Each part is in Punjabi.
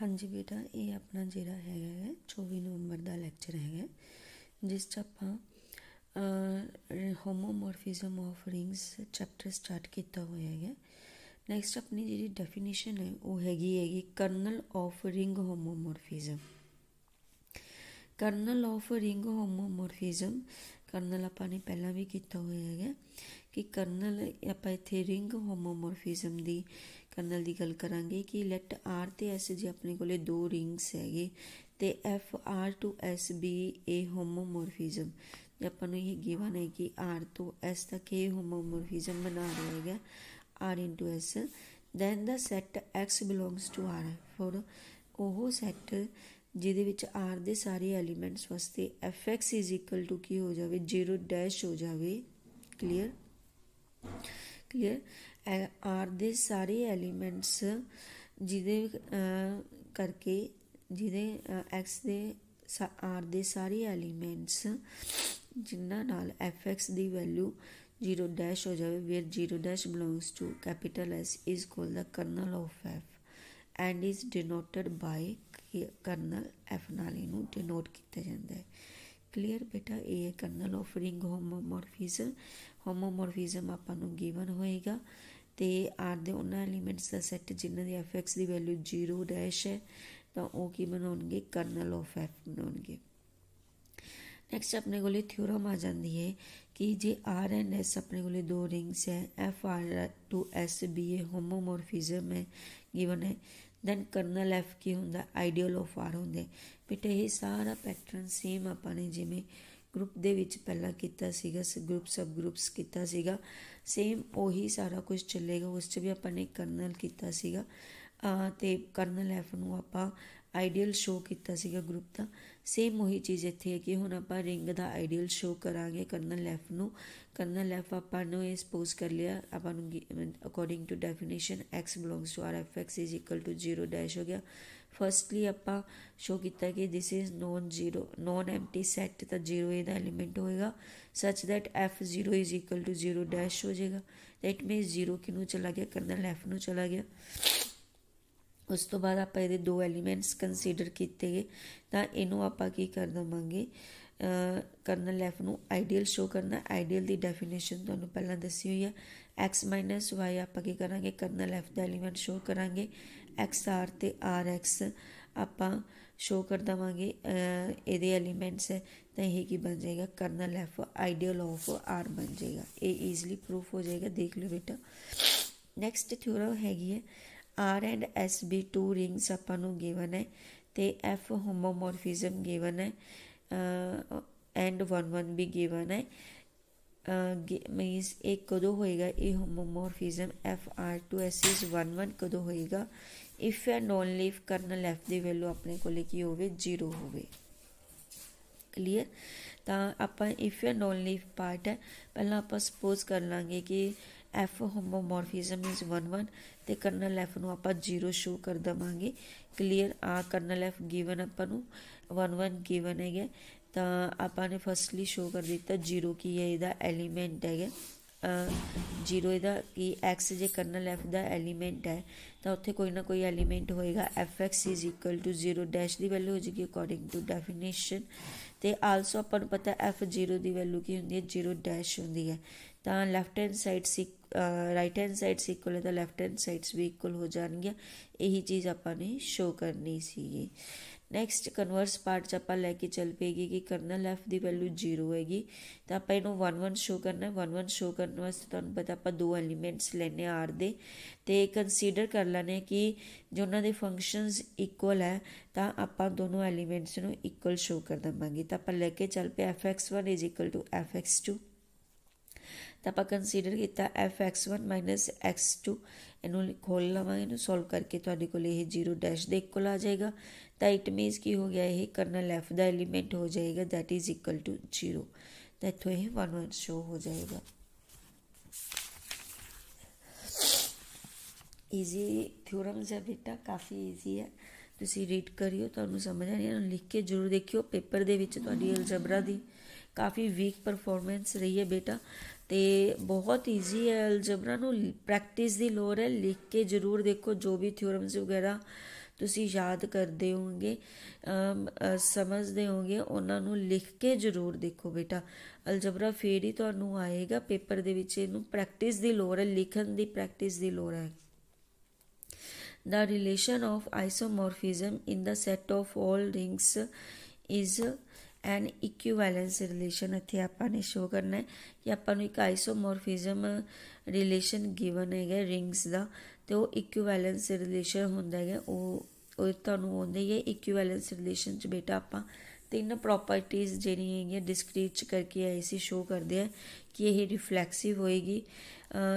ਹਾਂਜੀ ਬੇਟਾ ਇਹ ਆਪਣਾ ਜਿਹੜਾ ਹੈਗਾ ਹੈ 24 ਨਵੰਬਰ ਦਾ ਲੈਕਚਰ ਹੈਗਾ ਜਿਸ ਚ ਆਪਾਂ homomorphism of rings chapter start ਕੀਤਾ ਹੋਇਆ ਹੈਗਾ ਨੈਕਸਟ ਆਪਣੀ ਜਿਹੜੀ ਡੈਫੀਨੇਸ਼ਨ ਹੈ ਉਹ ਹੈਗੀ ਹੈਗੀ kernel of ring homomorphism kernel of ring homomorphism kernel ਆਪਾਂ ਨੇ ਪਹਿਲਾਂ ਵੀ ਕੀਤਾ ਹੋਇਆ ਹੈਗਾ ਕਿ ਕਰਨਲ ਆਪਾਂ ਇੱਥੇ ਰਿੰਗ ਹੋਮੋਮੋਰਫਿਜ਼ਮ ਦੀ ਕਰਨਲ ਦੀ ਗੱਲ ਕਰਾਂਗੇ ਕਿ ਲੈਟ ਆਰ ਤੇ ਐਸ ਜੇ ਆਪਣੇ ਕੋਲੇ ਦੋ ਰਿੰਗਸ ਹੈਗੇ ਤੇ F R to S be ਇਹ ਹੋਮੋਮੋਰਫਿਜ਼ਮ ਆਪਾਂ ਨੂੰ ਇਹ ਗਿਵਨ ਹੈ ਕਿ ਆਰ ਤੋਂ ਐਸ ਤੱਕ ਇਹ ਹੋਮੋਮੋਰਫਿਜ਼ਮ ਬਣਾ ਰਿਹਾ ਹੈਗਾ R into S then the set X belongs to R for ਉਹ ਸੈਟ ਜਿਹਦੇ ਵਿੱਚ ਆਰ ਦੇ ਸਾਰੇ ਐਲੀਮੈਂਟਸ ਵਾਸਤੇ F X is equal to ਕੀ ਹੋ ਜਾਵੇ 0 ਡੈਸ਼ ਹੋ ਜਾਵੇ ਕਲੀਅਰ ਕਲੀਅਰ ਆਰ ਦੇ ਸਾਰੇ ਐਲੀਮੈਂਟਸ ਜਿਹਦੇ ਕਰਕੇ ਜਿਹਦੇ ਐਕਸ ਦੇ ਆਰ ਦੇ ਸਾਰੇ ਐਲੀਮੈਂਟਸ ਜਿੰਨਾ ਨਾਲ ਐਫ ਐਕਸ ਦੀ ਵੈਲਿਊ 0 ਡੈਸ਼ ਹੋ ਜਾਵੇ where 0 dash belongs to capital S is called the kernel of F and is denoted by kernel F ਨਾਲ ਇਹਨੂੰ ਡਿਨੋਟ ਕੀਤਾ ਜਾਂਦਾ ਹੈ ਕਲੀਅਰ ਬੇਟਾ ਇਹ kernel of ring homomorphism homomorphism ਆਪਾਂ ਨੂੰ ਗਿਵਨ ਹੋਏਗਾ ਤੇ ਆਰ ਦੇ ਉਹਨਾਂ ਐਲੀਮੈਂਟਸ ਦਾ ਸੈੱਟ ਜਿਨ੍ਹਾਂ ਦੀ ਐਫ ਐਕਸ ਦੀ ਵੈਲਿਊ 0 ਡੈਸ਼ ਹੈ ਤਾਂ ਉਹ ਕੀ ਬਣਾਉਣਗੇ ਕਰਨਲ ਆਫ ਐਫ ਬਣਾਉਣਗੇ ਨੈਕਸਟ ਆਪਣੇ ਕੋਲੇ ਥਿਉਰਮ ਆ ਜਾਂਦੀ ਹੈ ਕਿ ਜੇ ਆਰ ਐਂਡ ਐਸ ਆਪਣੇ ਕੋਲੇ ਦੋ ਰਿੰਗਸ ਹੈ F R to S be ਇਹ ਹੋਮੋਮੋਰਫਿਜ਼ਮ ਹੈ ਗਿਵਨ ਹੈ ਦੈਨ ਕਰਨਲ ਐਫ ਕੀ ਹੁੰਦਾ ਆਈਡੀਅਲ ਆਫ ਆਰ ਹੁੰਦੇ ਬੇਟਾ ਇਹ ਸਾਰਾ ਪੈਟਰਨ ਸੇਮ ਆਪਾਂ ਨੇ ਜਿਵੇਂ ਗਰੁੱਪ ਦੇ ਵਿੱਚ ਪਹਿਲਾਂ ਕੀਤਾ ਸੀਗਾ ਗਰੁੱਪ ਸਬ ਗਰੁੱਪਸ ਕੀਤਾ ਸੀਗਾ ਸੇਮ ਉਹੀ ਸਾਰਾ ਕੁਝ ਚੱਲੇਗਾ ਉਸ 'ਚ ਵੀ ਆਪਾਂ ਨੇ ਕਰਨਲ ਕੀਤਾ ਸੀਗਾ ਤੇ ਕਰਨਲ ਐਫ ਨੂੰ ਆਪਾਂ ਆਈਡੀਅਲ ਸ਼ੋ ਕੀਤਾ ਸੀਗਾ ਗਰੁੱਪ ਦਾ ਸੇਮ ਉਹੀ ਚੀਜ਼ ਇੱਥੇ ਹੈ ਕਿ ਹੁਣ ਆਪਾਂ ਰਿੰਗ ਦਾ ਆਈਡੀਅਲ ਸ਼ੋ ਕਰਾਂਗੇ ਕਰਨਲ ਐਫ ਨੂੰ ਕਰਨਲ ਐਫ ਆਪਾਂ ਨੂੰ ਇਹ ਸਪੋਜ਼ ਕਰ ਲਿਆ ਆਪਾਂ ਨੂੰ according to definition x belongs to r equal to 0 dash ਹੋ ਗਿਆ ਫਰਸਟਲੀ ਆਪਾਂ ਸ਼ੋ ਕੀਤਾ ਕਿ this is non zero non empty set ਤਾਂ ਜ਼ੀਰੋ ਇਹਦਾ ਐਲੀਮੈਂਟ ਹੋਏਗਾ such F f0 is equal to 0 dash ਹੋ ਜਾਏਗਾ that ਮੀਨਸ 0 ਕਿਨੂੰ ਚਲਾ ਗਿਆ ਕਰਨਲ f ਨੂੰ ਚਲਾ ਗਿਆ ਉਸ ਤੋਂ ਬਾਅਦ ਆਪਾਂ ਇਹਦੇ ਦੋ ਐਲੀਮੈਂਟਸ ਕੰਸੀਡਰ ਕੀਤੇ ਤਾਂ ਇਹਨੂੰ ਆਪਾਂ ਕੀ ਕਰ ਦਵਾਂਗੇ ਕਰਨਲ f ਨੂੰ ਆਈਡੀਅਲ ਸ਼ੋ ਕਰਨਾ ਆਈਡੀਅਲ ਦੀ ਡੈਫੀਨੇਸ਼ਨ ਤੁਹਾਨੂੰ ਪਹਿਲਾਂ ਦੱਸੀ ਹੋਈ ਹੈ x y ਆਪਾਂ ਕੀ ਕਰਾਂਗੇ ਕਰਨਲ f ਦਾ ਐਲੀਮੈਂਟ ਸ਼ੋ ਕਰਾਂਗੇ XR ਤੇ RX ਆਪਾਂ ਸ਼ੋ ਕਰ ਦਵਾਂਗੇ ਇਹਦੇ ਐਲੀਮੈਂਟਸ ਤਾਂ ਇਹ ਕੀ ਬਣ ਜਾਏਗਾ kernel F ideal of R ਬਣ ਜਾਏਗਾ ਇਹ ਈਜ਼ੀਲੀ ਪ੍ਰੂਫ ਹੋ ਜਾਏਗਾ ਦੇਖ ਲਓ ਬੇਟਾ ਨੈਕਸਟ ਥਿਊਰਮ ਹੈਗੀ ਹੈ R and S be two rings ਆਪਾਂ ਨੂੰ ਗਿਵਨ ਹੈ ਤੇ ਐਫ ਹੋਮੋਮੋਰਫਿਜ਼ਮ ਗਿਵਨ ਹੈ ਐਂਡ 11 ਵੀ ਗਿਵਨ ਹੈ ਮੀਨਸ ਇਹ ਕਦੋਂ ਹੋਏਗਾ ਇਹ ਹੋਮੋਮੋਰਫਿਜ਼ਮ ਐਫ ਆਰ 2 ਐਸ ਇਸ 11 ਕਦੋਂ ਹੋਏਗਾ ਇਫ ਐ ਨੋਨ ਲੀਫ ਕਰਨਲ ਐਫ ਦੀ ਵੈਲਿਊ ਆਪਣੇ ਕੋਲੇ ਕੀ ਹੋਵੇ 0 ਹੋਵੇ ਕਲੀਅਰ ਤਾਂ ਆਪਾਂ if a non leaf part ਹੈ ਪਹਿਲਾਂ ਆਪਾਂ ਸਪੋਜ਼ ਕਰ ਲਾਂਗੇ ਕਿ ਐਫ ਹੋਮੋਮੋਰਫਿਜ਼ਮ ਇਜ਼ 11 ਤੇ ਕਰਨਲ ਐਫ ਨੂੰ ਆਪਾਂ 0 ਸ਼ੋ ਕਰ ਦਵਾਂਗੇ ਕਲੀਅਰ ਆ ਕਰਨਲ ਐਫ ਗਿਵਨ ਆਪਾਂ ਨੂੰ 11 ਗਿਵਨ ਹੈਗਾ ਤਾਂ ਆਪਾਂ ਨੇ ਫਸਟਲੀ ਸ਼ੋ ਕਰ ਦਿੱਤਾ 0 ਕੀ ਹੈ ਇਹਦਾ ਐਲੀਮੈਂਟ ਹੈਗਾ ਜੀਰੋ ਇਹਦਾ ਕੀ ਐਕਸ ਜੇ ਕਰਨਲ ਐਫ ਦਾ ਐਲੀਮੈਂਟ ਹੈ ਤਾਂ ਉੱਥੇ ਕੋਈ ਨਾ ਕੋਈ ਐਲੀਮੈਂਟ ਹੋਏਗਾ F X is equal to 0 dash ਦੀ ਵੈਲਿਊ ਹੋ ਜੇਗੀ ਅਕੋਰਡਿੰਗ ਟੂ ਡੈਫੀਨੇਸ਼ਨ ਤੇ ਆਲਸੋ ਆਪਾਂ ਨੂੰ ਪਤਾ ਐਫ 0 ਦੀ ਵੈਲਿਊ ਕੀ ਹੁੰਦੀ ਹੈ 0 ਡੈਸ਼ ਹੁੰਦੀ ਹੈ ਤਾਂ ਲੈਫਟ ਹੈਂਡ ਸਾਈਡ ਸੀ ਰਾਈਟ ਹੈਂਡ ਸਾਈਡ ਇਕੁਅਲ ਹੈ ਤਾਂ ਲੈਫਟ ਹੈਂਡ ਸਾਈਡਸ ਵੀ ਇਕੁਅਲ ਹੋ ਜਾਣਗੀਆਂ ਇਹੀ ਚੀਜ਼ ਆਪਾਂ ਨੇ ਸ਼ੋ ਕਰਨੀ ਸੀ ਨੈਕਸਟ ਕਨਵਰਸ ਪਾਰਟ ਚ ਆਪਾਂ ਲੈ ਕੇ ਚੱਲ ਪਏਗੀ ਕਿ ਕਰਨਲ ਐਫ ਦੀ ਵੈਲਿਊ 0 ਹੈਗੀ ਤਾਂ ਆਪਾਂ ਇਹਨੂੰ 1 1 ਸ਼ੋ ਕਰਨਾ 1 1 ਸ਼ੋ ਕਰਨ ਵਾਸਤੇ ਤੁਹਾਨੂੰ ਪਤਾ ਆਪਾਂ ਦੋ ਐਲੀਮੈਂਟਸ ਲੈਣੇ ਆਰ ਦੇ ਤੇ ਕੰਸੀਡਰ ਕਰ ਲੈਣੇ ਕਿ ਜੇ ਉਹਨਾਂ ਦੇ ਫੰਕਸ਼ਨਸ ਇਕੁਅਲ ਹੈ ਤਾਂ ਆਪਾਂ ਦੋਨੋਂ ਐਲੀਮੈਂਟਸ ਨੂੰ ਇਕੁਅਲ ਸ਼ੋ ਕਰ ਦਵਾਂਗੇ ਤਾਂ ਆਪਾਂ ਲੈ ਕੇ ਚੱਲ ਪਏ f(x1) f(x2) ਤਾਂ ਆਪਾਂ ਕੰਸੀਡਰ ਕੀਤਾ f(x1 x2 ਇਹਨੂੰ ਖੋਲ ਲਵਾਂਗੇ ਇਹਨੂੰ ਸੋਲਵ ਕਰਕੇ ਤੁਹਾਡੇ ਕੋਲ ਇਹ 0 ਡੈਸ਼ ਦੇ ਇਕੁਅਲ ਆ ਜਾਏਗਾ ਤਾਂ ਇਟ ਮੀਨਸ ਕੀ ਹੋ ਗਿਆ ਇਹ ਕਰਨਲ f ਦਾ ਐਲੀਮੈਂਟ ਹੋ ਜਾਏਗਾ ਥੈਟ ਇਜ਼ ਇਕੁਅਲ ਟੂ 0 ਤਾਂ ਇਥੋਂ ਇਹ 1 1 ਸ਼ੋ ਹੋ ਜਾਏਗਾ ਈਜ਼ੀ ਥਿਉਰਮਸ ਹੈ ਬੇਟਾ ਕਾਫੀ ਈਜ਼ੀ ਹੈ ਤੁਸੀਂ ਰੀਡ ਕਰਿਓ ਤੁਹਾਨੂੰ ਸਮਝ ਆ ਹੈ ਲਿਖ ਕੇ ਜ਼ਰੂਰ ਦੇਖਿਓ ਪੇਪਰ ਦੇ ਵਿੱਚ ਤੁਹਾਡੀ ਅਲਜਬਰਾ ਦੀ ਕਾਫੀ ਵੀਕ ਪਰਫਾਰਮੈਂਸ ਰਹੀ ਹੈ ਬੇਟਾ ਤੇ ਬਹੁਤ ਈਜ਼ੀ ਹੈ ਅਲਜਬਰਾ ਨੂੰ ਪ੍ਰੈਕਟਿਸ ਦੀ ਲੋੜ ਹੈ ਲਿਖ ਕੇ ਜ਼ਰੂਰ ਦੇਖੋ ਜੋ ਵੀ ਥਿਉਰਮਸ ਵਗੈਰਾ ਤੁਸੀਂ ਯਾਦ ਕਰਦੇ ਹੋਵੋਗੇ ਸਮਝਦੇ ਹੋਵੋਗੇ ਉਹਨਾਂ ਨੂੰ ਲਿਖ ਕੇ ਜ਼ਰੂਰ ਦੇਖੋ ਬੇਟਾ ਅਲਜਬਰਾ ਫੇਰ ਹੀ ਤੁਹਾਨੂੰ ਆਏਗਾ ਪੇਪਰ ਦੇ ਵਿੱਚ ਇਹਨੂੰ ਪ੍ਰੈਕਟਿਸ ਦੀ ਲੋੜ ਹੈ ਲਿਖਣ ਦੀ ਪ੍ਰੈਕਟਿਸ ਦੀ ਲੋੜ ਹੈ the relation of isomorphism in the set of all rings is an equivalence relation ਇੱਥੇ ਆਪਾਂ ਨੇ ਸ਼ੋ ਕਰਨਾ ਹੈ ਕਿ ਆਪਾਂ ਨੂੰ ਇੱਕ ਆਈਸੋਮੋਰਫਿਜ਼ਮ ਰਿਲੇਸ਼ਨ ਗਿਵਨ ਹੈਗਾ ਰਿੰਗਸ ਦਾ ਤੇ ਉਹ ਇਕੁਇਵੈਲੈਂਸ ਰਿਲੇਸ਼ਨ ਹੁੰਦਾ ਹੈਗਾ ਉਹ ਉਹ ਤੁਹਾਨੂੰ ਆਉਂਦੀ ਹੈ ਇਕੁਇਵੈਲੈਂਸ ਰਿਲੇਸ਼ਨ ਚ ਬੇਟਾ ਆਪਾਂ ਤਿੰਨ ਪ੍ਰੋਪਰਟੀਆਂ ਜਿਹੜੀਆਂ ਹੈਗੀਆਂ ਡਿਸਕ੍ਰੀਟ ਚ ਕਰਕੇ ਆਏ ਸੀ ਸ਼ੋ ਕਰਦੇ ਆ ਕਿ ਇਹ ਰਿਫਲੈਕਸਿਵ ਹੋਏਗੀ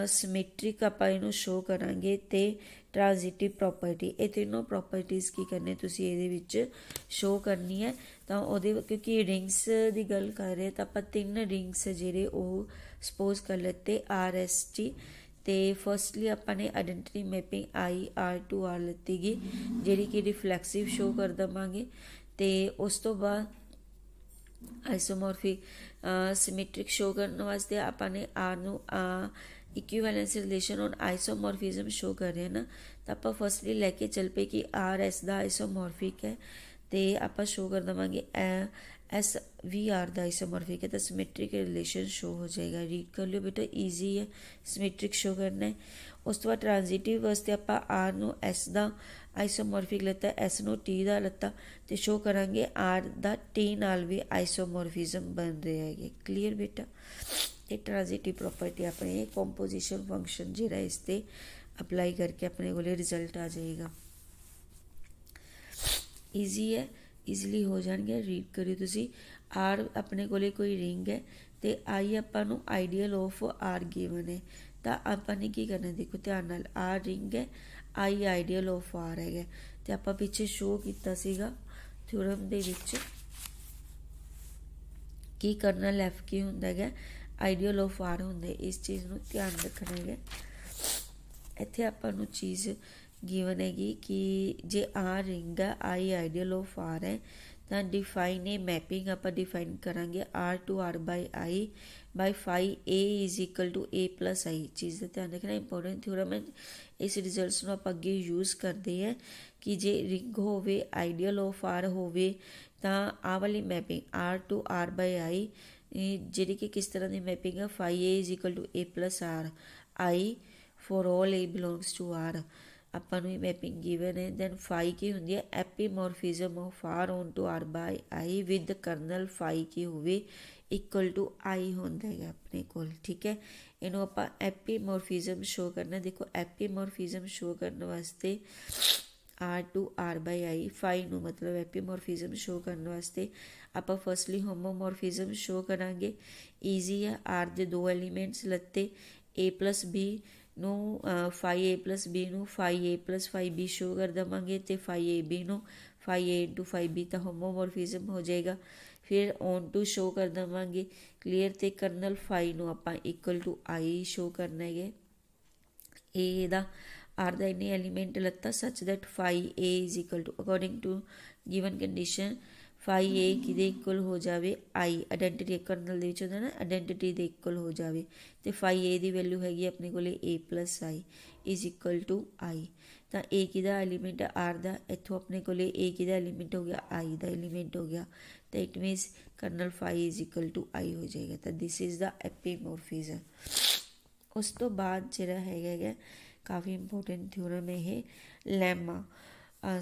ਸਿਮੈਟ੍ਰਿਕ ਆਪਾਂ ਇਹਨੂੰ ਸ਼ੋ ਕਰਾਂਗੇ ਤੇ ਟ੍ਰਾਂਜ਼ਿਟਿਵ ਪ੍ਰੋਪਰਟੀ ਇਹ ਤਿੰਨੋਂ ਪ੍ਰੋਪਰਟੀਆਂ ਕੀ ਕਰਨੇ ਤੁਸੀਂ ਇਹਦੇ ਵਿੱਚ ਸ਼ੋ ਕਰਨੀ ਹੈ ਤਾਂ ਉਹਦੇ ਕਿਉਂਕਿ ਰਿੰਗਸ ਦੀ ਗੱਲ ਕਰ ਰਹੇ ਤਾਂ ਆਪਾਂ ਤਿੰਨ ਰਿੰਗਸ ਜਿਹੜੇ ਉਹ ਸਪੋਜ਼ ਕਰ ਲੈਤੇ ਆਰ ਐਸ ਟੀ ਤੇ ਫਰਸਟਲੀ ਆਪਾਂ ਨੇ identity mapping I R 2 R ਲਿੱਤੀਗੀ ਜਿਹੜੀ ਕਿ ਰਿਫਲੈਕਸਿਵ ਸ਼ੋ ਕਰ ਦਵਾਂਗੇ ਤੇ ਉਸ ਤੋਂ ਬਾਅਦ ਆਈਸੋਮੋਰਫਿਕ ਸਿਮੈਟ੍ਰਿਕ ਸ਼ੋ ਕਰਨ ਵਾਸਤੇ ਆਪਾਂ ਨੇ ਆਰ ਨੂੰ ਇਕੁਇਵੈਲੈਂਸ ਰਿਲੇਸ਼ਨ ਔਰ ਆਈਸੋਮੋਰਫਿਜ਼ਮ ਸ਼ੋ ਕਰ ਰਹੇ ਨਾ ਤਾਂ ਆਪਾਂ ਫਸਟਲੀ ਲੈ ਕੇ ਚੱਲ ਪਏ ਕਿ ਆਰ ਐਸ ਦਾ ਆਈਸੋਮੋਰਫਿਕ ਹੈ ਤੇ ਆਪਾਂ ਸ਼ੋ ਕਰ ਦਵਾਂਗੇ S V R the isomorphic है तो सिमेट्रिक रिलेशन शो हो जाएगा ਰੀਡ ਕਰ ਲਿਓ ਬੇਟਾ ਈਜ਼ੀ ਹੈ ਸਿਮੈਟ੍ਰਿਕ ਸ਼ੋ ਕਰਨਾ ਹੈ ਉਸ ਤੋਂ ਬਾਅਦ ਟ੍ਰਾਂਜ਼ਿਟਿਵ ਵਾਸਤੇ ਆਪਾਂ ਆਰ ਨੂੰ ਐਸ ਦਾ ਆਈਸੋਮੋਰਫਿਕ ਲੈਤਾ ਐਸ ਨੂੰ ਟੀ ਦਾ ਲੈਤਾ ਤੇ ਸ਼ੋ ਕਰਾਂਗੇ ਆਰ ਦਾ ਟੀ ਨਾਲ ਵੀ ਆਈਸੋਮੋਰਫਿਜ਼ਮ ਬਣ ਰਿਹਾ ਹੈ ਕਲੀਅਰ ਬੇਟਾ ਇਹ ਟ੍ਰਾਂਜ਼ਿਟਿਵ ਪ੍ਰੋਪਰਟੀ ਆਪਣੇ ਕੰਪੋਜੀਸ਼ਨ ਫੰਕਸ਼ਨ ਜਿਹੜਾ ਇਸ ਤੇ ਅਪਲਾਈ ਕਰਕੇ ਆਪਣੇ ਕੋਲੇ ਰਿਜ਼ਲਟ ਆ ਜਾਏਗਾ ਈਜ਼ੀ ਹੈ ਈਜ਼ੀਲੀ ਹੋ ਜਾਣਗੇ ਰੀਡ ਕਰਿਓ ਤੁਸੀਂ ਆਰ ਆਪਣੇ ਕੋਲੇ ਕੋਈ ਰਿੰਗ ਹੈ ਤੇ ਆਈ ਆਪਾਂ ਨੂੰ ਆਈਡੀਅਲ ਆਫ ਆਰ ਗਿਵਨ ਹੈ ਤਾਂ ਆਪਾਂ ਨੇ ਕੀ ਕਰਨਾ ਦੇਖੋ ਧਿਆਨ ਨਾਲ ਆਰ ਰਿੰਗ ਹੈ ਆਈ ਆਈਡੀਅਲ ਆਫ ਆਰ ਹੈਗਾ ਤੇ ਆਪਾਂ ਪਿੱਛੇ ਸ਼ੋ ਕੀਤਾ ਸੀਗਾ ਥਿਉਰਮ ਦੇ ਵਿੱਚ ਕੀ ਕਰਨਾ ਲੈਫ ਕੀ ਹੁੰਦਾ ਹੈਗਾ ਆਈਡੀਅਲ ਆਫ ਆਰ ਹੁੰਦਾ ਇਸ ਚੀਜ਼ ਨੂੰ ਧਿਆਨ ਰੱਖਣਾ ਹੈਗਾ ਇੱਥੇ ਆਪਾਂ ਨੂੰ ਚੀਜ਼ ਗਿਵਨ ਹੈਗੀ ਕਿ ਜੇ ਆ ਰਿੰਗ ਹੈ ਆਈ ਆਈਡੀਅਲ ਆਫ ਆਰ ਹੈ ਤਾਂ ਡਿਫਾਈਨ ਇਹ ਮੈਪਿੰਗ ਆਪਾਂ ਡਿਫਾਈਨ ਕਰਾਂਗੇ R to R by I by phi A is equal to A plus I ਚੀਜ਼ ਦਾ ਧਿਆਨ ਰੱਖਣਾ ਇੰਪੋਰਟੈਂਟ ਥਿਉਰਮ ਹੈ ਇਸ ਰਿਜ਼ਲਟਸ ਨੂੰ ਆਪਾਂ ਅੱਗੇ ਯੂਜ਼ ਕਰਦੇ ਹੈ ਕਿ ਜੇ ਰਿੰਗ ਹੋਵੇ ਆਈਡੀਅਲ ਆਫ ਆਰ ਹੋਵੇ ਤਾਂ ਆ ਵਾਲੀ mapping R to R by I ਜਿਹੜੀ ਕਿ ਕਿਸ ਤਰ੍ਹਾਂ ਦੀ ਮੈਪਿੰਗ ਹੈ phi A is equal to A plus R I for all A belongs to R ਆਪਾਂ ਨੂੰ ਇਹ ਮੈਪਿੰਗ ਗਿਵਨ ਹੈ ਦੈਨ ਫਾਈ ਕੀ ਹੁੰਦੀ ਹੈ epimorphism of R on to R by I with kernel phi ਕੀ ਹੋਵੇ ਇਕੁਅਲ ਟੂ ਆਈ ਹੁੰਦਾ ਹੈ ਆਪਣੇ ਕੋਲ ਠੀਕ ਹੈ ਇਹਨੂੰ ਆਪਾਂ ਐਪੀਮੋਰਫਿਜ਼ਮ ਸ਼ੋ ਕਰਨਾ ਦੇਖੋ ਐਪੀਮੋਰਫਿਜ਼ਮ ਸ਼ੋ ਕਰਨ ਵਾਸਤੇ R to R by I phi ਨੂੰ ਮਤਲਬ ਐਪੀਮੋਰਫਿਜ਼ਮ ਸ਼ੋ ਕਰਨ ਵਾਸਤੇ ਆਪਾਂ ਫਸਟਲੀ ਹੋਮੋਮੋਰਫਿਜ਼ਮ ਸ਼ੋ ਕਰਾਂਗੇ ਈਜ਼ੀ ਹੈ ਆਰ ਦੇ ਦੋ ਐਲੀਮੈਂਟਸ ਲੱਤੇ a b ਨੂੰ 5a b ਨੂੰ 5a 5b ਸ਼ੋ ਕਰ ਦਵਾਂਗੇ ਤੇ 5ab ਨੂੰ 5a 5b ਤਾਂ ਹੋਮੋਮੋਰਫਿਜ਼ਮ ਹੋ ਜਾਏਗਾ ਫਿਰ ਔਨ ਟੂ ਸ਼ੋ ਕਰ ਦਵਾਂਗੇ ਕਲੀਅਰ ਤੇ ਕਰਨਲ 5 ਨੂੰ ਆਪਾਂ ਇਕੁਅਲ ਟੂ i ਸ਼ੋ ਕਰਨਾ ਹੈ ਇਹ ਦਾ ਆਰ ਦਾ ਇਨੀ ਐਲੀਮੈਂਟ ਲੱਤਾ such that 5a according to given condition phi A ਦੇ ਇਕੁਅਲ ਹੋ ਜਾਵੇ ਆਈ ਆਇਡੈਂਟੀਟੀ ਕਰਨਲ ਦੇ ਵਿੱਚ ਹੁੰਦਾ ਨਾ ਆਇਡੈਂਟੀਟੀ ਦੇ ਇਕੁਅਲ ਹੋ ਜਾਵੇ ਤੇ ਫਾਈ ਏ ਦੀ ਵੈਲਿਊ ਹੈਗੀ ਆਪਣੇ ਕੋਲੇ a i is equal to i ਤਾਂ a ਕਿਹਦਾ ਐਲੀਮੈਂਟ ਆਰ r ਦਾ ਇੱਥੋਂ ਆਪਣੇ ਕੋਲੇ a ਕਿਹਦਾ ਐਲੀਮੈਂਟ ਹੋ ਗਿਆ i ਦਾ ਐਲੀਮੈਂਟ ਹੋ ਗਿਆ ਤਾਂ it means kernel phi is equal to i ਹੋ ਜਾਏਗਾ ਤਾਂ ਥਿਸ ਇਜ਼ ਦਾ ਐਪੀਮੋਰਫਿਜ਼ਮ ਉਸ ਤੋਂ ਬਾਅਦ ਜਿਹੜਾ ਹੈਗਾ ਕਾਫੀ ਇੰਪੋਰਟੈਂਟ ਥਿਉਰਮ ਹੈ ਲੈਮਾ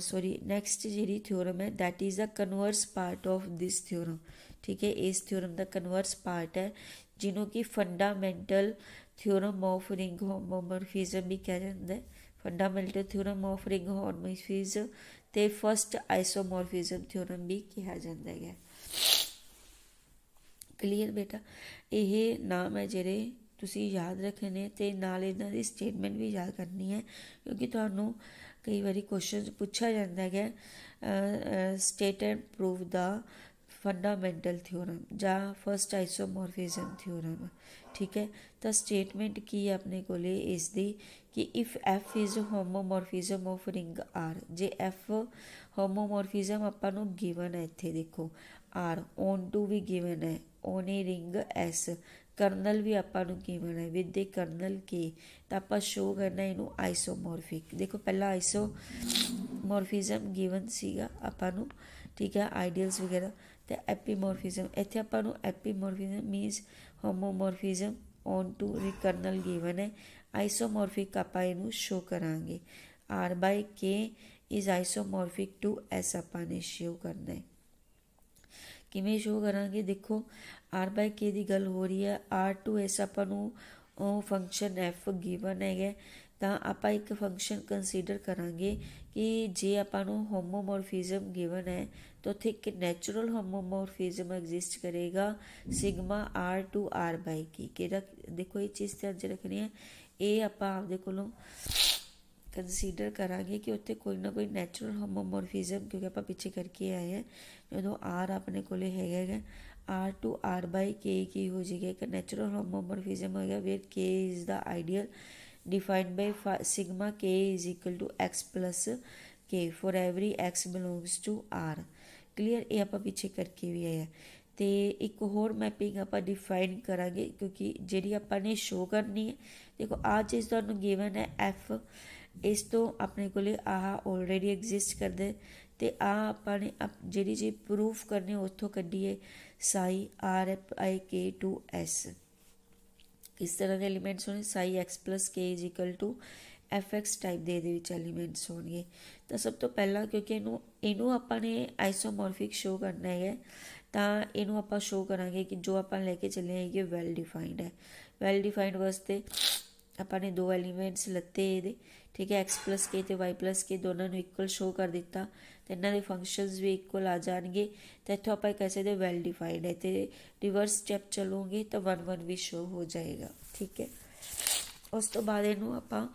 ਸੌਰੀ ਨੈਕਸਟ ਜਿਹੜੀ ਥਿਉਰਮ ਹੈ that is a converse part of this theorem ਠੀਕ ਹੈ ਇਸ ਥਿਉਰਮ ਦਾ ਕਨਵਰਸ ਪਾਰਟ ਹੈ ਜਿਹਨੂੰ ਕਿ fundamental theorem of ring homomorphism ਵੀ ਕਿਹਾ ਜਾਂਦਾ ਹੈ fundamental theorem of ring homomorphism ਤੇ ਫਰਸਟ ਆਈਸੋਮੋਰਫਿਜ਼ਮ ਥਿਉਰਮ ਵੀ ਕਿਹਾ ਜਾਂਦਾ ਹੈ ਕਲੀਅਰ ਬੇਟਾ ਇਹ ਨਾਮ ਹੈ ਜਿਹੜੇ ਤੁਸੀਂ ਯਾਦ ਰੱਖਣੇ ਤੇ ਨਾਲ ਇਹਨਾਂ ਦੀ ਸਟੇਟਮੈਂਟ ਵੀ ਯਾਦ ਕਰਨੀ ਹੈ ਕਿਉਂਕਿ ਤੁਹਾਨੂੰ ਕਈ ਵਾਰੀ ਕੁਐਸਚਨ ਪੁੱਛਿਆ ਜਾਂਦਾ ਹੈ ਸਟੇਟਡ ਪ੍ਰੂਫ ਦਾ ਫੰਡਾਮੈਂਟਲ ਥਿਉਰਮ ਜਾਂ ਫਰਸਟ ਆਈਸੋਮੋਰਫਿਜ਼ਮ ਥਿਉਰਮ ਠੀਕ ਹੈ ਤਾਂ ਸਟੇਟਮੈਂਟ ਕੀ ਹੈ ਆਪਣੇ ਕੋਲੇ ਇਸ ਦੀ ਕਿ if F is homomorphism of ring R ਜੇ ਐਫ ਹੋਮੋਮੋਰਫਿਜ਼ਮ ਆਪਾਂ ਨੂੰ ਗਿਵਨ ਹੈ ਇੱਥੇ ਦੇਖੋ ਆਰ ਓਨ ਟੂ ਵੀ ਗਿਵਨ ਹੈ on ਰਿੰਗ ਐਸ ਕਰਨਲ ਵੀ ਆਪਾਂ ਨੂੰ ਕੀ ਬਣਾਇਆ ਵਿਦ ਦੇ ਕਰਨਲ ਕੀ ਤਾਂ ਆਪਾਂ ਸ਼ੋ ਕਰਨਾ ਇਹਨੂੰ ਆਈਸੋਮੋਰਫਿਕ ਦੇਖੋ ਪਹਿਲਾ ਮੋਰਫਿਜ਼ਮ ਗਿਵਨ ਸੀਗਾ ਆਪਾਂ ਨੂੰ ਠੀਕ ਹੈ ਆਈਡੀਅਲਸ ਵਗੈਰਾ ਤੇ ਐਪੀਮੋਰਫਿਜ਼ਮ ਇੱਥੇ ਆਪਾਂ ਨੂੰ epimorphism means homomorphism on to ਰਿਕਰਨਲ ਗਿਵਨ ਹੈ ਆਈਸੋਮੋਰਫਿਕ ਆਪਾਂ ਇਹਨੂੰ ਸ਼ੋ ਕਰਾਂਗੇ R by K is isomorphic to S ਆਪਾਂ ਨੇ ਸ਼ੋ ਕਰਨਾ ਹੈ ਕਿਵੇਂ ਸ਼ੋ ਕਰਾਂਗੇ ਦੇਖੋ r k ਦੀ ਗੱਲ ਹੋ ਰਹੀ ਹੈ r2s ਆਪਾਂ ਨੂੰ ਉਹ ਫੰਕਸ਼ਨ f ਗਿਵਨ ਹੈਗਾ ਤਾਂ ਆਪਾਂ ਇੱਕ ਫੰਕਸ਼ਨ ਕੰਸੀਡਰ ਕਰਾਂਗੇ ਕਿ ਜੇ ਆਪਾਂ ਨੂੰ ਹੋਮੋਮੋਰਫਿਜ਼ਮ ਗਿਵਨ ਹੈ ਤਾਂ ਉੱਥੇ ਇੱਕ ਨੈਚੁਰਲ ਹੋਮੋਮੋਰਫਿਜ਼ਮ ਐਗਜ਼ਿਸਟ ਕਰੇਗਾ ਸਿਗਮਾ r r k ਕਿਹੜਾ ਦੇਖੋ ਇਹ ਚੀਜ਼ ਤੇ ਅੱਜ ਰੱਖਣੀ ਹੈ ਇਹ ਆਪਾਂ ਆਪਦੇ ਕੋਲੋਂ ਕੰਸੀਡਰ ਕਰਾਂਗੇ ਕਿ ਉੱਥੇ ਕੋਈ ਨਾ ਕੋਈ ਨੈਚੁਰਲ ਹੋਮੋਮੋਰਫਿਜ਼ਮ ਕਿਉਂਕਿ ਆਪਾਂ ਪਿੱਛੇ ਕਰਕੇ ਆਏ ਆ ਜਦੋਂ ਆਰ ਆਪਣੇ ਕੋਲੇ ਹੈਗਾ R to R by K ਕੀ ਹੋ ਜਾਏਗਾ ਇੱਕ ਨੈਚੁਰਲ ਹੋਮੋਮੋਰਫਿਜ਼ਮ ਹੋ ਗਿਆ where K is the ideal defined by sigma K is equal to X plus K for every X belongs to R clear ਇਹ ਆਪਾਂ ਪਿੱਛੇ ਕਰਕੇ ਵੀ ਆਇਆ ਤੇ ਇੱਕ ਹੋਰ ਮੈਪਿੰਗ ਆਪਾਂ ਡਿਫਾਈਨ ਕਰਾਂਗੇ ਕਿਉਂਕਿ ਜਿਹੜੀ ਆਪਾਂ ਨੇ ਸ਼ੋ ਕਰਨੀ ਹੈ ਦੇਖੋ ਆ ਚੀਜ਼ ਤੁਹਾਨੂੰ ਗਿਵਨ ਹੈ ਐਫ ਇਸ ਤੋਂ ਆਪਣੇ ਕੋਲੇ ਆਹ ਆਲਰੇਡੀ ਐਗਜ਼ਿਸਟ ਕਰਦੇ ਤੇ ਆ ਆਪਾਂ ਨੇ ਜਿਹੜੀ ਜੀ ਪ੍ਰੂਫ ਕਰਨੀ ਉੱਥੋਂ ਕੱਢੀਏ psi R F I K 2 S ਇਸ ਤਰ੍ਹਾਂ ਦੇ ਐਲੀਮੈਂਟਸ ਹੋਣੇ psi K is equal to F X type ਦੇ ਦੇ ਵਿੱਚ ਐਲੀਮੈਂਟਸ ਹੋਣਗੇ ਤਾਂ ਸਭ ਤੋਂ ਪਹਿਲਾਂ ਕਿਉਂਕਿ ਇਹਨੂੰ ਇਹਨੂੰ ਆਪਾਂ ਨੇ ਆਈਸੋਮੋਰਫਿਕ ਸ਼ੋ ਕਰਨਾ ਹੈ ਤਾਂ ਇਹਨੂੰ ਆਪਾਂ ਸ਼ੋ ਕਰਾਂਗੇ ਕਿ ਜੋ ਆਪਾਂ ਲੈ ਕੇ ਚੱਲੇ ਹਾਂ ਇਹ ਵੈਲ ਡਿਫਾਈਨਡ ਹੈ ਵੈਲ ਡਿਫਾਈਨਡ ਵਾਸਤੇ ਆਪਾਂ ਨੇ ਦੋ ਐਲੀਮੈਂਟਸ ਲੱਤੇ ਇਹਦੇ ਠੀਕ ਹੈ x k ਤੇ y k ਦੋਨਾਂ ਨੂੰ ਇਕੁਅਲ ਸ਼ੋ ਕਰ ਦਿੱਤਾ ਤੇ ਇਹਨਾਂ ਦੇ ਫੰਕਸ਼ਨਸ ਵੀ ਇਕੁਅਲ ਆ ਜਾਣਗੇ ਤੇ ਇੱਥੋਂ ਆਪਾਂ ਇੱਕ ਐਸੇ ਦੇ ਵੈਲ ਡਿਫਾਈਨਡ ਹੈ ਤੇ ਰਿਵਰਸ ਸਟੈਪ ਚਲੋਗੇ ਤਾਂ 1 1 ਵੀ ਸ਼ੋ ਹੋ ਜਾਏਗਾ ਠੀਕ ਹੈ ਉਸ ਤੋਂ ਬਾਅਦ ਇਹਨੂੰ ਆਪਾਂ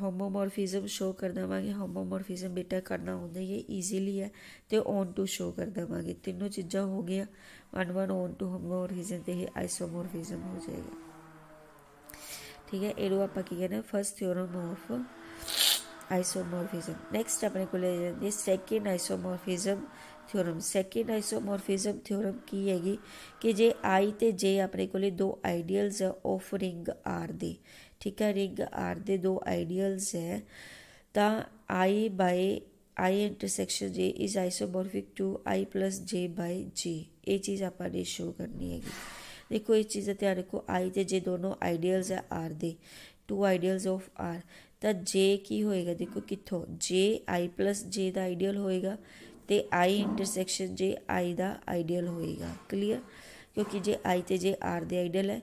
ਹੋਮੋਮੋਰਫਿਜ਼ਮ ਸ਼ੋ ਕਰ ਦਵਾਂਗੇ ਹੋਮੋਮੋਰਫਿਜ਼ਮ ਬੇਟਾ ਕਰਨਾ ਹੁੰਦਾ ਇਹ ਈਜ਼ੀਲੀ ਹੈ ਤੇ ਔਨ ਟੂ ਸ਼ੋ ਕਰ ਦਵਾਂਗੇ ਤਿੰਨੋਂ ਚੀਜ਼ਾਂ ਹੋ ਗਿਆ 1 1 ਔਨ ਟੂ ਹੋਮੋਮੋਰਫਿਜ਼ਮ ਤੇ ਇਹ ਆਈਸੋਮੋਰਫਿਜ਼ਮ ਹੋ ਜਾਏਗਾ ਠੀਕ ਹੈ ਇਹਨੂੰ ਆਪਾਂ ਕੀ ਕਹਿੰਦੇ first theorem of isomorphism next ਆਪਣੇ ਕੋਲ ਇਹ second isomorphism theorem second isomorphism theorem ਕੀ ਹੈਗੀ ਕਿ ਜੇ ਆਈ ਤੇ ਜੇ ਆਪਣੇ ਕੋਲੇ ਦੋ ਆਈਡੀਅਲਸ ਆਫ ਰਿੰਗ ਆਰ ਦੇ ਠੀਕ ਹੈ ਰਿੰਗ ਆਰ ਦੇ ਦੋ ਆਈਡੀਅਲਸ ਹੈ ਤਾਂ I by I intersection J is isomorphic to I plus J by ਜੀ ਇਹ ਚੀਜ਼ ਆਪਾਂ ਨੇ ਸ਼ੋ ਕਰਨੀ ਹੈਗੀ देखो ये चीज़ें ਧਿਆਨ ਰੱਖੋ i ਤੇ j ਦੋਨੋਂ ਆਈਡੀਅਲਸ है are the two ideals of r ਤਾਂ j ਕੀ ਹੋਏਗਾ ਦੇਖੋ ਕਿੱਥੋਂ j i j ਦਾ ਆਈਡੀਅਲ ਹੋਏਗਾ ਤੇ i ਇੰਟਰਸੈਕਸ਼ਨ j i ਦਾ ਆਈਡੀਅਲ ਹੋਏਗਾ ਕਲੀਅਰ ਕਿਉਂਕਿ ਜੇ i ਤੇ j r ਦੇ ਆਈਡੀਅਲ ਹੈ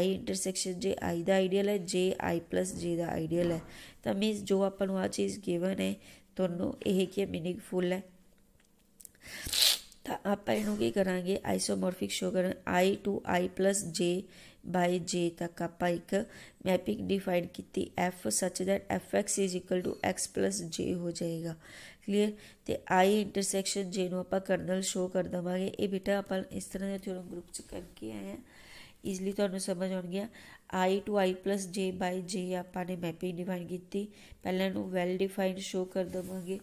i ਇੰਟਰਸੈਕਸ਼ਨ j i ਦਾ ਆਈਡੀਅਲ ਹੈ j i j ਦਾ ਆਈਡੀਅਲ ਹੈ ਤਾਂ ਮੀਨਸ ਜੋ ਆਪਾਂ ਨੂੰ ਆ ਚੀਜ਼ ਗਿਵਨ ਹੈ ਤੁਹਾਨੂੰ ਇਹ ਕੀ ਮੀਨਿੰਗਫੁਲ ਹੈ ਤਾਂ ਆਪਾਂ ਇਹਨੂੰ ਕੀ ਕਰਾਂਗੇ ਆਈਸੋਮੋਰਫਿਕ ਸ਼ੂਗਰ I to I J by J ਤੱਕ ਆਪਾਂ ਇੱਕ ਮੈਪਿੰਗ ਡਿਫਾਈਨ ਕੀਤੀ F such that Fx is equal to x J ਹੋ ਜਾਏਗਾ ਕਲੀਅਰ ਤੇ I ਇੰਟਰਸੈਕਸ਼ਨ J ਨੂੰ ਆਪਾਂ ਕਰਨਲ ਸ਼ੋ ਕਰ ਦਵਾਂਗੇ ਇਹ ਬੇਟਾ ਆਪਾਂ ਇਸ ਤਰ੍ਹਾਂ ਦੇ ਥਿਊਰਮ ਗਰੁੱਪ ਚ ਕਰਕੇ ਆਏ ਆ ਈਜ਼ਲੀ ਤੁਹਾਨੂੰ ਸਮਝ ਆਉਣ ਗਿਆ i to i j by j ਆਪਾਂ ਨੇ ਮੈਪਿੰਗ ਡਿਫਾਈਨ ਕੀਤੀ ਪਹਿਲਾਂ ਇਹਨੂੰ ਵੈਲ ਡਿਫਾਈਨ ਸ਼ੋ ਕਰ ਦਵਾਂਗੇ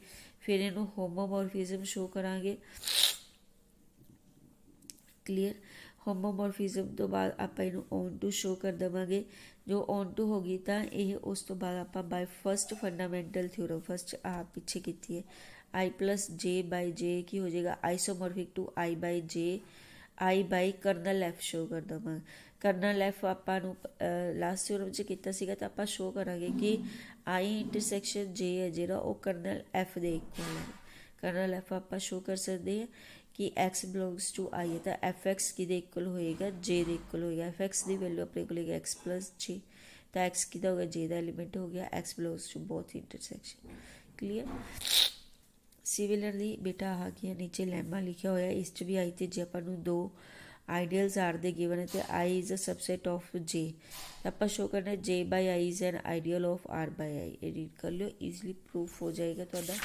ਫਿਰ ਇਹਨੂੰ ਹੋਮੋਮੋਰਫਿਜ਼ਮ ਸ਼ੋ ਕਰਾਂਗੇ ਕਲੀਅਰ ਹੋਮੋਮੋਰਫਿਜ਼ਮ ਤੋਂ ਬਾਅਦ ਆਪਾਂ ਇਹਨੂੰ ਔਨ ਟੂ ਸ਼ੋ ਕਰ ਦਵਾਂਗੇ ਜੋ ਔਨ ਟੂ ਹੋ ਗਈ ਤਾਂ ਇਹ ਉਸ ਤੋਂ ਬਾਅਦ ਆਪਾਂ by first fundamental theorem first ਆ ਪਿੱਛੇ ਕੀਤੀ ਹੈ i j j ਕੀ ਹੋ ਜਾਏਗਾ isomorphic to i j i kernel F show ਕਰ ਦਵਾਂਗੇ ਕਰਨਲ ਐਫ ਆਪਾਂ ਨੂੰ ਲਾਸਟ ਥਿਊਰਮ 'ਚ ਕੀਤਾ ਸੀਗਾ ਤਾਂ ਆਪਾਂ ਸ਼ੋ ਕਰਾਂਗੇ ਕਿ i ਇੰਟਰਸੈਕਸ਼ਨ j ਹੈ ਜਿਹੜਾ ਉਹ ਕਰਨਲ ਐਫ ਦੇ ਇਕੁਅਲ ਹੈ ਕਰਨਲ ਐਫ ਆਪਾਂ ਸ਼ੋ ਕਰ ਸਕਦੇ ਹਾਂ ਕਿ x ਬਿਲੋਂਗਸ ਟੂ i ਹੈ ਤਾਂ fx ਕਿਹਦੇ ਇਕੁਅਲ ਹੋਏਗਾ j ਦੇ ਇਕੁਅਲ ਹੋਏਗਾ fx ਦੀ ਵੈਲਿਊ ਆਪਣੇ ਕੋਲ ਹੈ x j ਤਾਂ x ਕਿਹਦਾ ਹੋਗਾ j ਦਾ ਐਲੀਮੈਂਟ ਹੋ ਗਿਆ x belongs to both intersection clear similarly beta ਆ ਗਿਆ ਨੀਚੇ ਲੈਮਾ ਲਿਖਿਆ ਹੋਇਆ ਇਸ ਚ ਵੀ ਆਈ ਤੇ ਜੇ ਆਪਾਂ ਨੂੰ ਦੋ ਆਈਡੀਅਲਸ ਆਰ ਦੇ ਗਿਵਨ ਹੈ ਤੇ i is a subset of j ਆਪਾਂ ਸ਼ੋ ਕਰਨਾ j by i is an ideal of r by i ਇਹ ਕਰ ਲਿਓ ਈਜ਼ੀਲੀ ਪ੍ਰੂਫ ਹੋ ਜਾਏਗਾ ਤੁਹਾਡਾ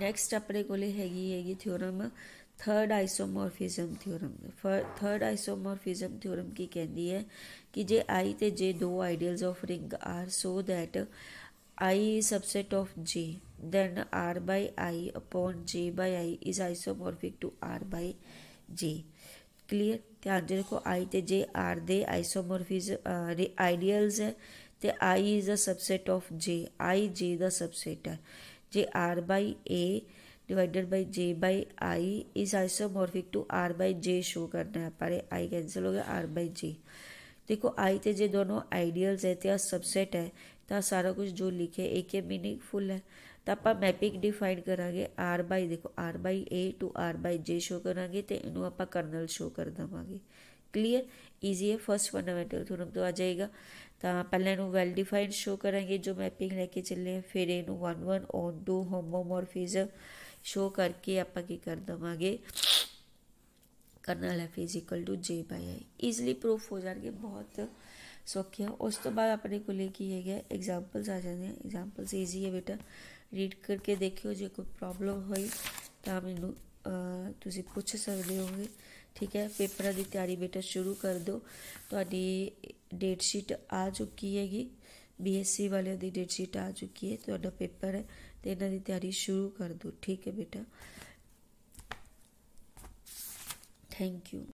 ਨੈਕਸਟ ਆਪਣੇ ਕੋਲੇ ਹੈਗੀ ਹੈਗੀ theorem third isomorphism theorem third isomorphism theorem ਕੀ ਕਹਿੰਦੀ ਹੈ ਕਿ ਜੇ i ਤੇ j ਦੋ ideals of ring are so that i subset of j then r by i upon j by i is isomorphic to r by j clear ਧਿਆਨ ਦੇ ਦੇਖੋ i ਤੇ j r ਦੇ ਆਈਸੋਮੋਰਫਿਜ਼ਮ ਆਈਡੀਅਲਸ ਹੈ ਤੇ i is a subset of j i j ਦਾ ਸਬਸੈਟ ਹੈ J R by A divided by J by I is isomorphic to R by J show करना है हमारे I कैंसिल हो गया R by J देखो I ते जे दोनों आइडियल्स है ते सबसेट है ਤਾਂ ਸਾਰਾ ਕੁਝ ਜੋ ਲਿਖਿਆ ਇੱਕ ਹੀ ਮੀਨਿੰਗਫੁਲ ਹੈ ਤਾਂ ਆਪਾਂ ਮੈਪਿੰਗ ਡਿਫਾਈਨ ਕਰਾਂਗੇ R ਬਾਈ ਦੇਖੋ R by A to R by J show ਕਰਾਂਗੇ ਤੇ ਇਹਨੂੰ ਆਪਾਂ ਕਰਨਲ ਸ਼ੋ ਕਰ ਦਵਾਂਗੇ ਕਲੀਅਰ ਈਜ਼ੀ ਹੈ ਫਰਸਟ ਫੰਡਾਮੈਂਟਲ ਥਿਓਰਮ ਤੋਂ ਆ ਜਾਏਗਾ ਤਾਂ ਪਹਿਲਾਂ ਇਹਨੂੰ ਵੈਲਿਡਿਫਾਈਡ ਸ਼ੋ ਕਰਾਂਗੇ ਜੋ ਮੈਪਿੰਗ ਲੈ ਕੇ ਚੱਲੇ ਫਿਰ ਇਹਨੂੰ 1 1 ਔਰ 2 ਹੋਮੋਮੋਰਫਿਜ਼ ਸ਼ੋ ਕਰਕੇ ਆਪਾਂ ਕੀ ਕਰ ਦਵਾਂਗੇ kernel F is equal to J by I easily proof ਹੋ ਜਾਣਗੇ ਬਹੁਤ ਸੌਖਿਆ ਉਸ ਤੋਂ ਬਾਅਦ ਆਪਣੇ ਕੋਲੇ ਕੀ ਹੈਗਾ ਐਗਜ਼ਾਮਪਲਸ ਆ ਜਾਂਦੇ ਆ ਐਗਜ਼ਾਮਪਲਸ ਈਜ਼ੀ ਹੈ ਬੇਟਾ ਰੀਡ ਕਰਕੇ ਦੇਖਿਓ ਜੇ ਕੋਈ ਪ੍ਰੋਬਲਮ ਹੋਈ ਤਾਂ ਮੈਨੂੰ ਤੁਸੀਂ ਪੁੱਛ ਸਕਦੇ ਹੋਗੇ ਠੀਕ ਹੈ ਪੇਪਰਾਂ ਦੀ ਤਿਆਰੀ ਬੇਟਾ ਸ਼ੁਰੂ ਕਰ ਦਿਓ ਤੁਹਾਡੀ डेट शीट आ चुकी हैगी बी एस सी वाले की डेट शीट आ चुकी है तो पेपर है तो इन्हों की तैयारी शुरू कर दो ठीक है बेटा थैंक यू